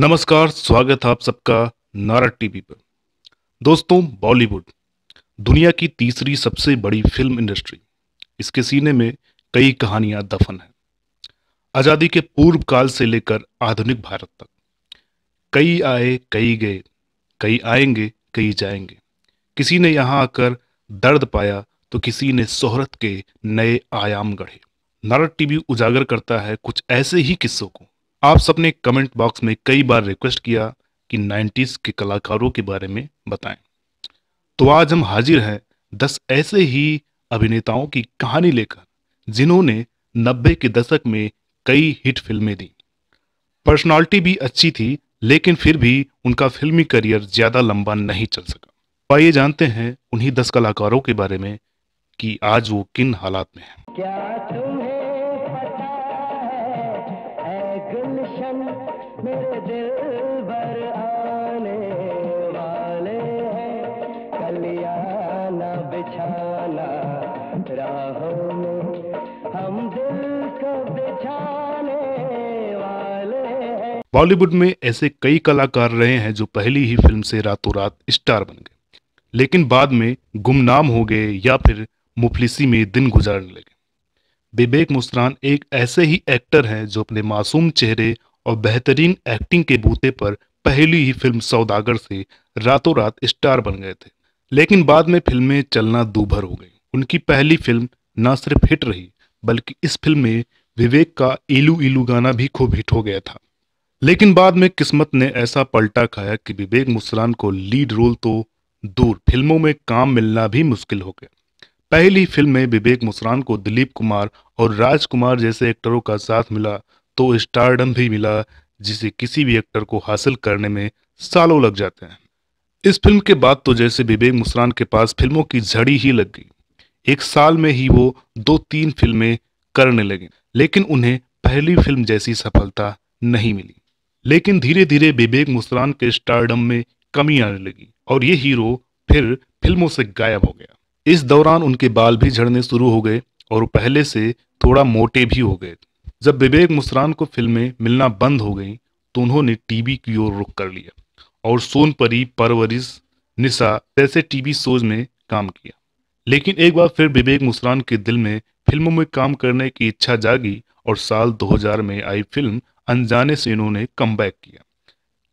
नमस्कार स्वागत है आप सबका नारद टीवी पर दोस्तों बॉलीवुड दुनिया की तीसरी सबसे बड़ी फिल्म इंडस्ट्री इसके सीने में कई कहानियां दफन हैं आज़ादी के पूर्व काल से लेकर आधुनिक भारत तक कई आए कई गए कई आएंगे कई जाएंगे किसी ने यहाँ आकर दर्द पाया तो किसी ने शोहरत के नए आयाम गढ़े नारद टीवी उजागर करता है कुछ ऐसे ही किस्सों को आप सबने कमेंट बॉक्स में कई बार रिक्वेस्ट किया कि 90s के कलाकारों के बारे में बताएं तो आज हम हाजिर हैं दस ऐसे ही अभिनेताओं की कहानी लेकर जिन्होंने नब्बे के दशक में कई हिट फिल्में दी पर्सनालिटी भी अच्छी थी लेकिन फिर भी उनका फिल्मी करियर ज़्यादा लंबा नहीं चल सका तो आइए जानते हैं उन्हीं दस कलाकारों के बारे में कि आज वो किन हालात में हैं। तो बॉलीवुड में ऐसे कई कलाकार रहे हैं जो पहली ही फिल्म से रातों रात स्टार बन गए लेकिन बाद में गुमनाम हो गए या फिर मुफलिसी में दिन गुजारने लगे विवेक मुस्रान एक ऐसे ही एक्टर हैं जो अपने मासूम चेहरे और बेहतरीन एक्टिंग के बूते पर पहली ही फिल्म सौदागर से रातों रात स्टार बन गए थे लेकिन बाद में फिल्में चलना दूभर हो गई उनकी पहली फिल्म न सिर्फ हिट रही बल्कि इस फिल्म में विवेक का इलू इलू गाना भी खूब हिट हो गया था लेकिन बाद में किस्मत ने ऐसा पलटा खाया कि विवेक मुसरान को लीड रोल तो दूर फिल्मों में काम मिलना भी मुश्किल हो गया पहली फिल्म में विवेक मुसरान को दिलीप कुमार और राजकुमार जैसे एक्टरों का साथ मिला तो स्टारडम भी मिला जिसे किसी भी एक्टर को हासिल करने में सालों लग जाते हैं इस फिल्म के बाद तो जैसे विवेक मुसरान के पास फिल्मों की झड़ी ही लग गई एक साल में ही वो दो तीन फिल्में करने लगे लेकिन उन्हें पहली फिल्म जैसी सफलता नहीं मिली लेकिन धीरे धीरे विवेक मुस्रान के स्टारडम में कमी आने लगी और ये हीरो फिर फिल्मों से गायब हो गया इस दौरान उनके बाल भी झड़ने शुरू हो गए और पहले से थोड़ा मोटे भी हो गए जब विवेक मुस्रान को फिल्में मिलना बंद हो गई तो उन्होंने टीवी की ओर रुख कर लिया और सोनपरी परवरिश निशा जैसे टीवी शोज में काम किया लेकिन एक बार फिर विवेक मुस्रान के दिल में फिल्मों में काम करने की इच्छा जागी और साल 2000 में आई फिल्म अनजाने से इन्होंने कम किया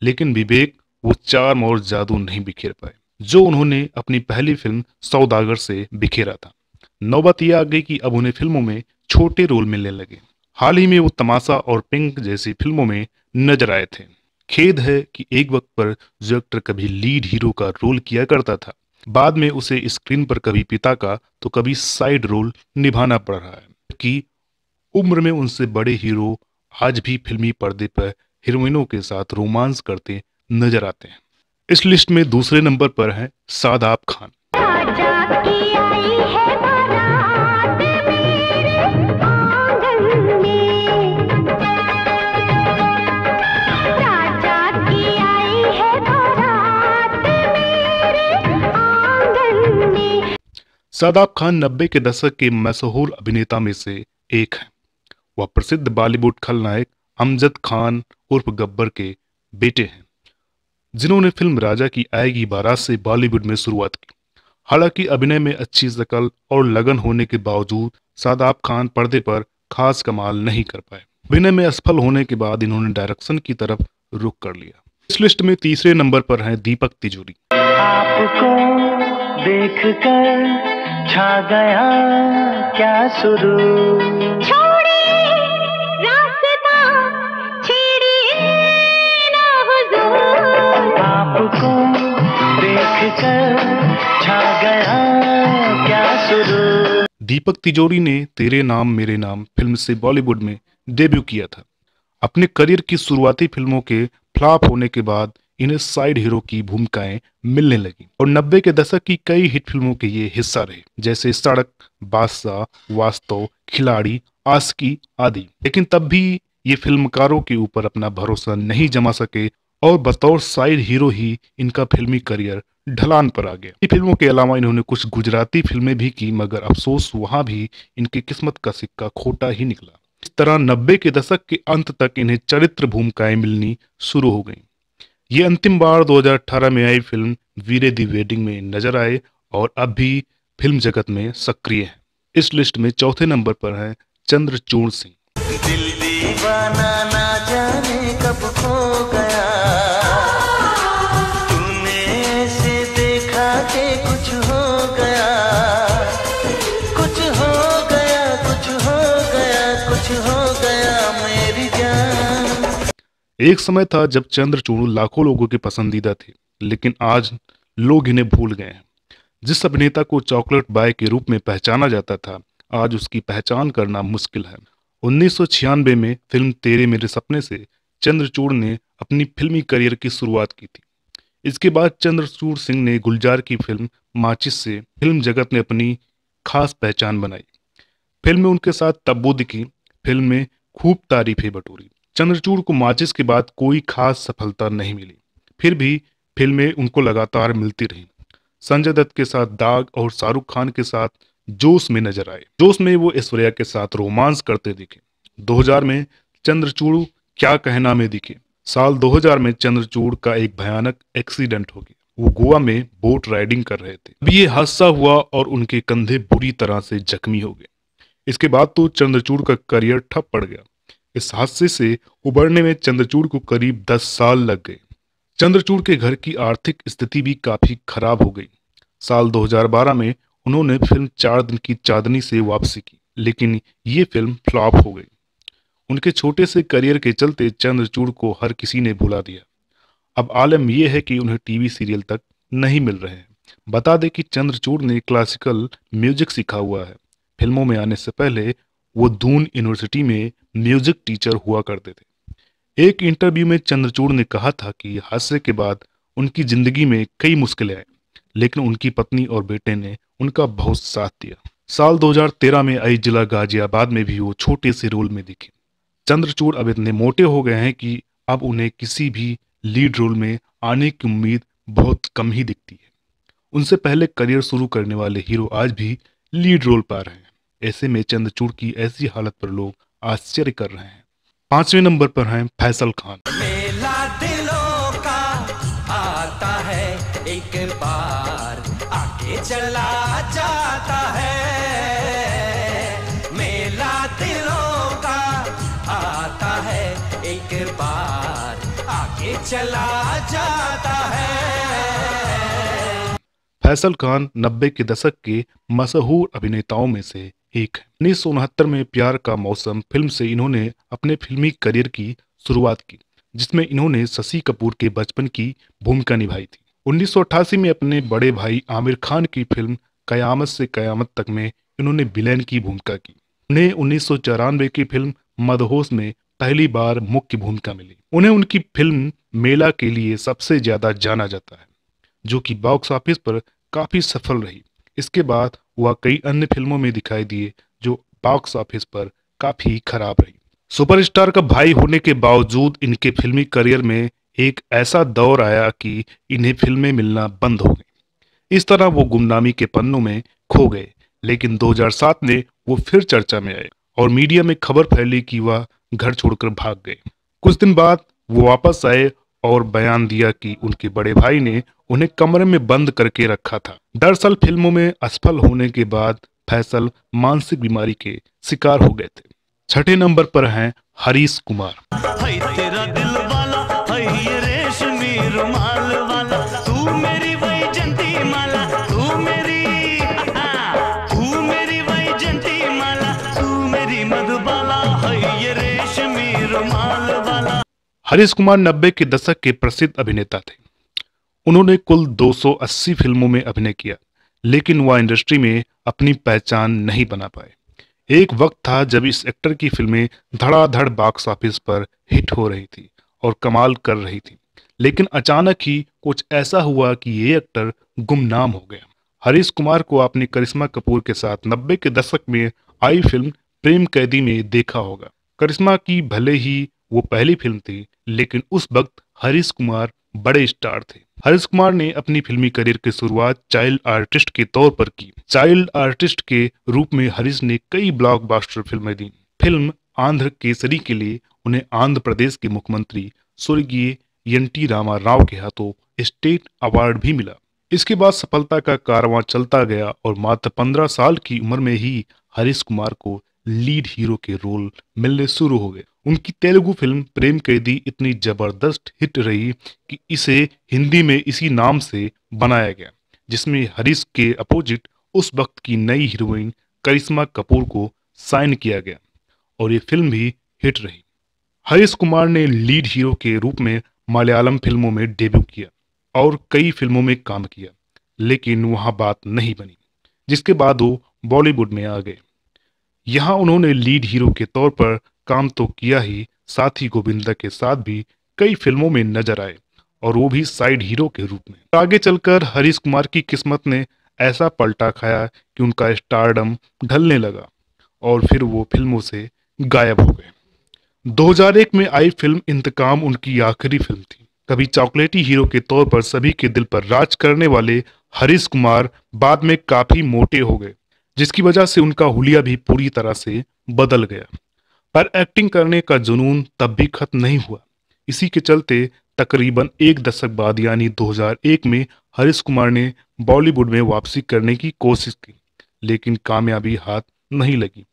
लेकिन विवेक वो चार मोर जादू नहीं बिखेर पाए जो उन्होंने अपनी पहली फिल्म सौदागर से बिखेरा था नौबत यह आ गई कि अब उन्हें फिल्मों में छोटे रोल मिलने लगे हाल ही में वो तमाशा और पिंक जैसी फिल्मों में नजर आए थे खेद है कि एक वक्त पर जो एक्टर कभी लीड हीरो का रोल किया करता था बाद में उसे स्क्रीन पर कभी पिता का तो कभी साइड रोल निभाना पड़ रहा है कि उम्र में उनसे बड़े हीरो आज भी फिल्मी पर्दे पर हीरोइनों के साथ रोमांस करते नजर आते हैं इस लिस्ट में दूसरे नंबर पर है सादाब खान सादाब खान नब्बे के दशक के मशहूर अभिनेता में से एक हैं व प्रसिद्ध बॉलीवुड खलनायक अमजद खान उर्फ गब्बर के बेटे हैं जिन्होंने फिल्म राजा की आएगी बारात से बॉलीवुड में शुरुआत की हालांकि अभिनय में अच्छी शकल और लगन होने के बावजूद सादाब खान पर्दे पर खास कमाल नहीं कर पाए अभिनय में असफल होने के बाद इन्होंने डायरेक्शन की तरफ रुख कर लिया इस लिस्ट में तीसरे नंबर पर हैं दीपक तिजोरी आपको देख कर छा गया क्या शुरू दीपक तिजोरी ने तेरे नाम मेरे नाम फिल्म से बॉलीवुड में डेब्यू किया था अपने करियर की शुरुआती फिल्मों के फ्लॉप होने के बाद इन्हें साइड हीरो की भूमिकाएं मिलने लगी और नब्बे के दशक की कई हिट फिल्मों के ये हिस्सा रहे जैसे सड़क बादशाह वास्तव खिलाड़ी आसकी आदि लेकिन तब भी ये फिल्मकारों के ऊपर अपना भरोसा नहीं जमा सके और बतौर साइड हीरो ही इनका फिल्मी करियर ढलान पर आ गया इन फिल्मों के अलावा इन्होंने कुछ गुजराती फिल्में भी की मगर अफसोस वहां भी इनकी किस्मत का सिक्का खोटा ही निकला इस तरह नब्बे के दशक के अंत तक इन्हें चरित्र भूमिकाएं मिलनी शुरू हो गई ये अंतिम बार 2018 में आई फिल्म वीरे दी वेडिंग में नजर आए और अब भी फिल्म जगत में सक्रिय है इस लिस्ट में चौथे नंबर पर है चंद्रचूर्ण सिंह एक समय था जब चंद्रचूड़ लाखों लोगों के पसंदीदा थे लेकिन आज लोग इन्हें भूल गए हैं जिस अभिनेता को चॉकलेट बाय के रूप में पहचाना जाता था आज उसकी पहचान करना मुश्किल है उन्नीस में फिल्म तेरे मेरे सपने से चंद्रचूड़ ने अपनी फिल्मी करियर की शुरुआत की थी इसके बाद चंद्रचूड़ सिंह ने गुलजार की फिल्म माचिस से फिल्म जगत में अपनी खास पहचान बनाई फिल्म में उनके साथ तब्बू दिखी फिल्म में खूब तारीफें बटोरी चंद्रचूड़ को माचिस के बाद कोई खास सफलता नहीं मिली फिर भी फिल्में उनको लगातार मिलती रहीं संजय दत्त के साथ दाग और शाहरुख खान के साथ जोश में नजर आए जोश में वो ऐश्वर्या के साथ रोमांस करते दिखे 2000 में चंद्रचूड़ क्या कहना में दिखे साल 2000 में चंद्रचूड़ का एक भयानक एक्सीडेंट हो गया वो गोवा में बोट राइडिंग कर रहे थे अभी ये हादसा हुआ और उनके कंधे बुरी तरह से जख्मी हो गए इसके बाद तो चंद्रचूड़ का करियर ठप पड़ गया इस हादसे से उबरने में चंद्रचूड़ को करीब दस साल लग गए चंद्रचूड़ के घर की आर्थिक स्थिति भी काफी खराब हो गई साल 2012 में उन्होंने फिल्म चार दिन की चांदनी से वापसी की लेकिन ये फिल्म फ्लॉप हो गई उनके छोटे से करियर के चलते चंद्रचूड़ को हर किसी ने भुला दिया अब आलम यह है कि उन्हें टीवी सीरियल तक नहीं मिल रहे हैं बता दें कि चंद्रचूड़ ने क्लासिकल म्यूजिक सीखा हुआ है फिल्मों में आने से पहले वो दून यूनिवर्सिटी में म्यूजिक टीचर हुआ करते थे एक इंटरव्यू में चंद्रचूड़ ने कहा था कि हादसे के बाद उनकी ज़िंदगी में कई मुश्किलें आई लेकिन उनकी पत्नी और बेटे ने उनका बहुत साथ दिया साल 2013 में आई जिला गाजियाबाद में भी वो छोटे से रोल में दिखे चंद्रचूड़ अब इतने मोटे हो गए हैं कि अब उन्हें किसी भी लीड रोल में आने की उम्मीद बहुत कम ही दिखती है उनसे पहले करियर शुरू करने वाले हीरो आज भी लीड रोल पा रहे हैं ऐसे में चंद्रचूड़ की ऐसी हालत पर लोग आश्चर्य कर रहे हैं पांचवें नंबर पर हैं फैसल खान मेला दिलों का आता है एक बार आगे चला जाता है मेला दिलों का आता है एक बार आगे चला जाता है फैसल खान नब्बे के दशक के मशहूर अभिनेताओं में से एक उन्नीस में प्यार का मौसम फिल्म से इन्होंने अपने फिल्मी करियर की शुरुआत की जिसमें इन्होंने शशि कपूर के बचपन की भूमिका निभाई थी उन्नीस में अपने बड़े भाई आमिर खान की फिल्म कयामत से कयामत तक में इन्होंने विलेन की भूमिका की उन्हें उन्नीस की फिल्म मदहोश में पहली बार मुख्य भूमिका मिली उन्हें उनकी फिल्म मेला के लिए सबसे ज्यादा जाना जाता है जो कि बॉक्स ऑफिस पर काफी सफल रही इसके बाद वह कई अन्य फिल्मों में दिखाई दिए जो बॉक्स ऑफिस पर काफी खराब रही सुपरस्टार का भाई होने के बावजूद इनके फिल्मी करियर में एक ऐसा दौर आया कि इन्हें फिल्में मिलना बंद हो गई इस तरह वो गुमनामी के पन्नों में खो गए लेकिन 2007 में वो फिर चर्चा में आए और मीडिया में खबर फैली कि वह घर छोड़कर भाग गए कुछ दिन बाद वो वापस आए और बयान दिया कि उनके बड़े भाई ने उन्हें कमरे में बंद करके रखा था दरअसल फिल्मों में असफल होने के बाद फैसल मानसिक बीमारी के शिकार हो गए थे छठे नंबर पर हैं हरीश कुमार हरीश कुमार नब्बे के दशक के प्रसिद्ध अभिनेता थे उन्होंने कुल 280 फिल्मों में अभिनय किया लेकिन वह इंडस्ट्री में अपनी पहचान नहीं बना पाए एक वक्त था जब इस एक्टर की फिल्में धड़ाधड़ बॉक्स ऑफिस पर हिट हो रही थी और कमाल कर रही थी लेकिन अचानक ही कुछ ऐसा हुआ कि ये एक्टर गुमनाम हो गया हरीश कुमार को आपने करिश्मा कपूर के साथ नब्बे के दशक में आई फिल्म प्रेम कैदी में देखा होगा करिश्मा की भले ही वो पहली फिल्म थी लेकिन उस वक्त हरीश कुमार बड़े स्टार थे हरीश कुमार ने अपनी फिल्मी करियर की शुरुआत चाइल्ड आर्टिस्ट के तौर पर की चाइल्ड आर्टिस्ट के रूप में हरीश ने कई ब्लॉकबस्टर फिल्में दी फिल्म आंध्र केसरी के लिए उन्हें आंध्र प्रदेश के मुख्यमंत्री स्वर्गीय एन टी रामा राव के हाथों स्टेट अवार्ड भी मिला इसके बाद सफलता का कारवा चलता गया और मात्र पंद्रह साल की उम्र में ही हरीश कुमार को लीड हीरो के रोल मिलने शुरू हो गए उनकी तेलुगु फिल्म प्रेम कैदी इतनी जबरदस्त हिट रही कि इसे हिंदी में इसी नाम से बनाया गया जिसमें हरीश के अपोजिट उस वक्त की नई हीरोइन करिश्मा कपूर को साइन किया गया और ये फिल्म भी हिट रही हरीश कुमार ने लीड हीरो के रूप में मलयालम फिल्मों में डेब्यू किया और कई फिल्मों में काम किया लेकिन वहाँ बात नहीं बनी जिसके बाद वो बॉलीवुड में आ गए यहाँ उन्होंने लीड हीरो के तौर पर काम तो किया ही साथ ही गोविंदा के साथ भी कई फिल्मों में नजर आए और वो भी साइड हीरो के रूप में आगे चलकर हरीश कुमार की किस्मत ने ऐसा पलटा खाया कि उनका स्टारडम ढलने लगा और फिर वो फिल्मों से गायब हो गए 2001 में आई फिल्म इंतकाम उनकी आखिरी फिल्म थी कभी चॉकलेटी हीरो के तौर पर सभी के दिल पर राज करने वाले हरीश कुमार बाद में काफी मोटे हो गए जिसकी वजह से उनका हुलिया भी पूरी तरह से बदल गया पर एक्टिंग करने का जुनून तब भी खत्म नहीं हुआ इसी के चलते तकरीबन एक दशक बाद यानी 2001 में हरीश कुमार ने बॉलीवुड में वापसी करने की कोशिश की लेकिन कामयाबी हाथ नहीं लगी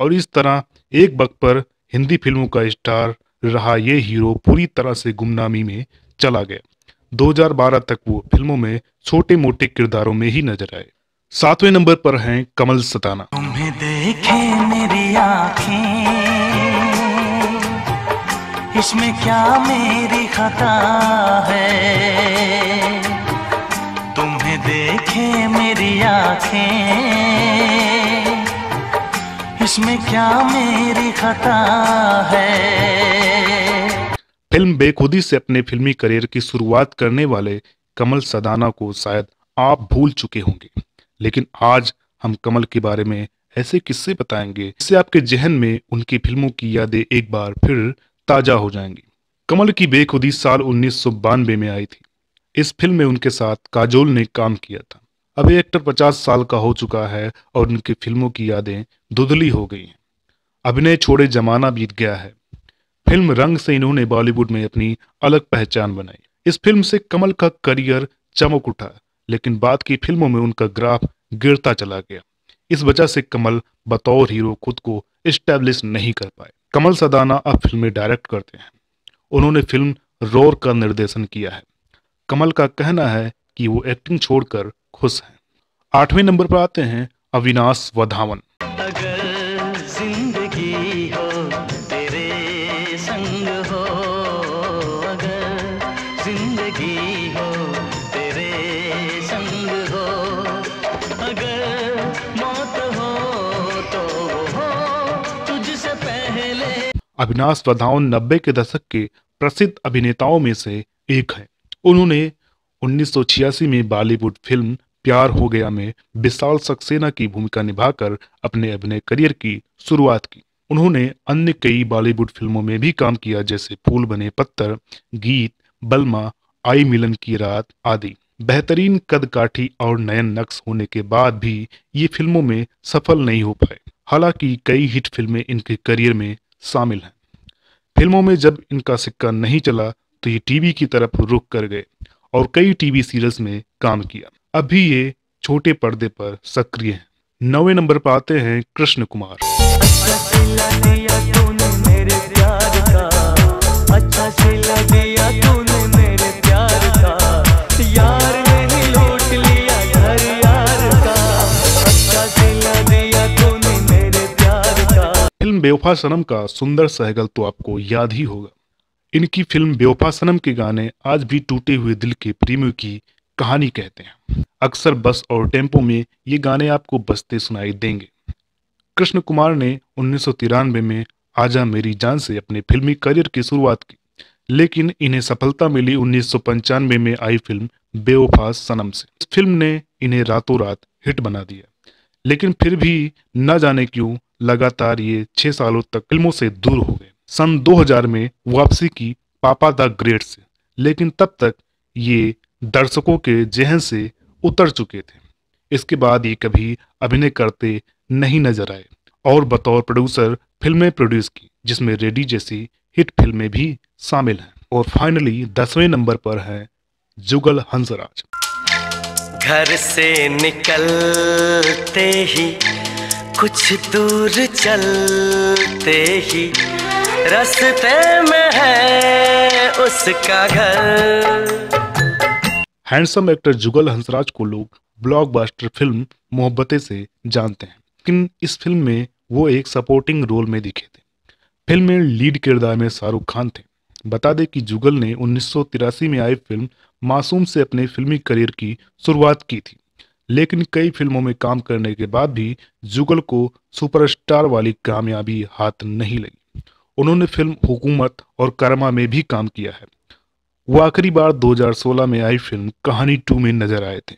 और इस तरह एक वक्त पर हिंदी फिल्मों का स्टार रहा ये हीरो पूरी तरह से गुमनामी में चला गया 2012 तक वो फिल्मों में छोटे मोटे किरदारों में ही नजर आए सातवें नंबर पर हैं कमल सताना तुम्हें देखे मेरी आँखें इसमें क्या मेरी खता है तुम्हें देखे मेरी आंखें इसमें क्या मेरी खता है फिल्म बेखुदी से अपने फिल्मी करियर की शुरुआत करने वाले कमल सदाना को शायद आप भूल चुके होंगे लेकिन आज हम कमल के बारे में ऐसे किस्से बताएंगे जिससे आपके जहन में उनकी फिल्मों की यादें एक बार फिर ताजा हो जाएंगी कमल की बेखुदी साल उन्नीस में आई थी इस फिल्म में उनके साथ काजोल ने काम किया था अब एक्टर 50 साल का हो चुका है और उनकी फिल्मों की यादें धुंधली हो गई हैं अभिनय छोड़े जमाना बीत गया है फिल्म रंग से इन्होंने बॉलीवुड में अपनी अलग पहचान बनाई इस फिल्म से कमल का करियर चमक उठा लेकिन बाद की फिल्मों में उनका ग्राफ गिरता चला गया इस वजह से कमल बतौर हीरो खुद को स्टैब्लिश नहीं कर पाए कमल सदाना अब फिल्में डायरेक्ट करते हैं उन्होंने फिल्म रोर का निर्देशन किया है कमल का कहना है कि वो एक्टिंग छोड़कर खुश हैं आठवें नंबर पर आते हैं अविनाश वधावन अविनाश प्रधावन नब्बे के दशक के प्रसिद्ध अभिनेताओं में से एक है उन्होंने उन्नीस में बॉलीवुड फिल्म प्यार हो गया में विशाल सक्सेना की भूमिका निभाकर अपने अभिनय करियर की शुरुआत की उन्होंने अन्य कई बॉलीवुड फिल्मों में भी काम किया जैसे फूल बने पत्थर गीत बलमा आई मिलन की रात आदि बेहतरीन कद काठी और नयन नक्श होने के बाद भी ये फिल्मों में सफल नहीं हो पाए हालांकि कई हिट फिल्में इनके करियर में शामिल हैं फिल्मों में जब इनका सिक्का नहीं चला तो ये टीवी की तरफ रुख कर गए और कई टीवी सीरियल्स में काम किया अभी ये छोटे पर्दे पर सक्रिय हैं नवे नंबर पर आते हैं कृष्ण कुमार अच्छा बेवफा सनम का सुंदर सहगल तो आपको याद ही होगा इनकी फिल्म बेवफा सनम के गाने आज भी टूटे हुए दिल के प्रेमियों की कहानी कहते हैं अक्सर बस और टेम्पो में ये गाने आपको बसते सुनाई देंगे कृष्ण कुमार ने उन्नीस में आजा मेरी जान से अपने फिल्मी करियर की शुरुआत की लेकिन इन्हें सफलता मिली उन्नीस में आई फिल्म बेवफा सनम से इस फिल्म ने इन्हें रातों रात हिट बना दिया लेकिन फिर भी न जाने क्यों लगातार ये छह सालों तक फिल्मों से दूर हो गए सन 2000 में वापसी की पापा द ग्रेट से लेकिन तब तक ये दर्शकों के जहन से उतर चुके थे इसके बाद ये कभी अभिनय करते नहीं नजर आए और बतौर प्रोड्यूसर फिल्में प्रोड्यूस की जिसमें रेडी जैसी हिट फिल्में भी शामिल हैं और फाइनली दसवें नंबर पर है जुगल हंसराज घर से निकलते ही कुछ दूर चलते ही रस्ते में है उसका घर हैंडसम एक्टर जुगल हंसराज को लोग ब्लॉकबस्टर फिल्म मोहब्बतें से जानते हैं लेकिन इस फिल्म में वो एक सपोर्टिंग रोल में दिखे थे फिल्म में लीड किरदार में शाहरुख खान थे बता दें कि जुगल ने उन्नीस में आई फिल्म मासूम से अपने फिल्मी करियर की शुरुआत की थी लेकिन कई फिल्मों में काम करने के बाद भी जुगल को सुपरस्टार वाली कामयाबी हाथ नहीं लगी उन्होंने फिल्म हुकूमत और कर्मा में भी काम किया है वो आखिरी बार 2016 में आई फिल्म कहानी टू में नजर आए थे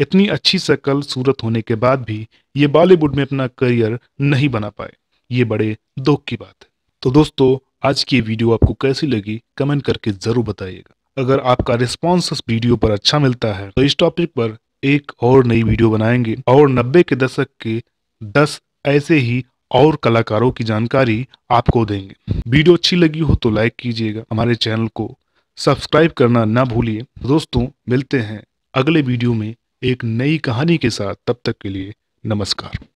इतनी अच्छी शक्ल सूरत होने के बाद भी ये बॉलीवुड में अपना करियर नहीं बना पाए ये बड़े दुख की बात है तो दोस्तों आज की ये वीडियो आपको कैसी लगी कमेंट करके ज़रूर बताइएगा अगर आपका रिस्पॉन्स वीडियो पर अच्छा मिलता है तो इस टॉपिक पर एक और नई वीडियो बनाएंगे और नब्बे के दशक के दस ऐसे ही और कलाकारों की जानकारी आपको देंगे वीडियो अच्छी लगी हो तो लाइक कीजिएगा हमारे चैनल को सब्सक्राइब करना ना भूलिए दोस्तों मिलते हैं अगले वीडियो में एक नई कहानी के साथ तब तक के लिए नमस्कार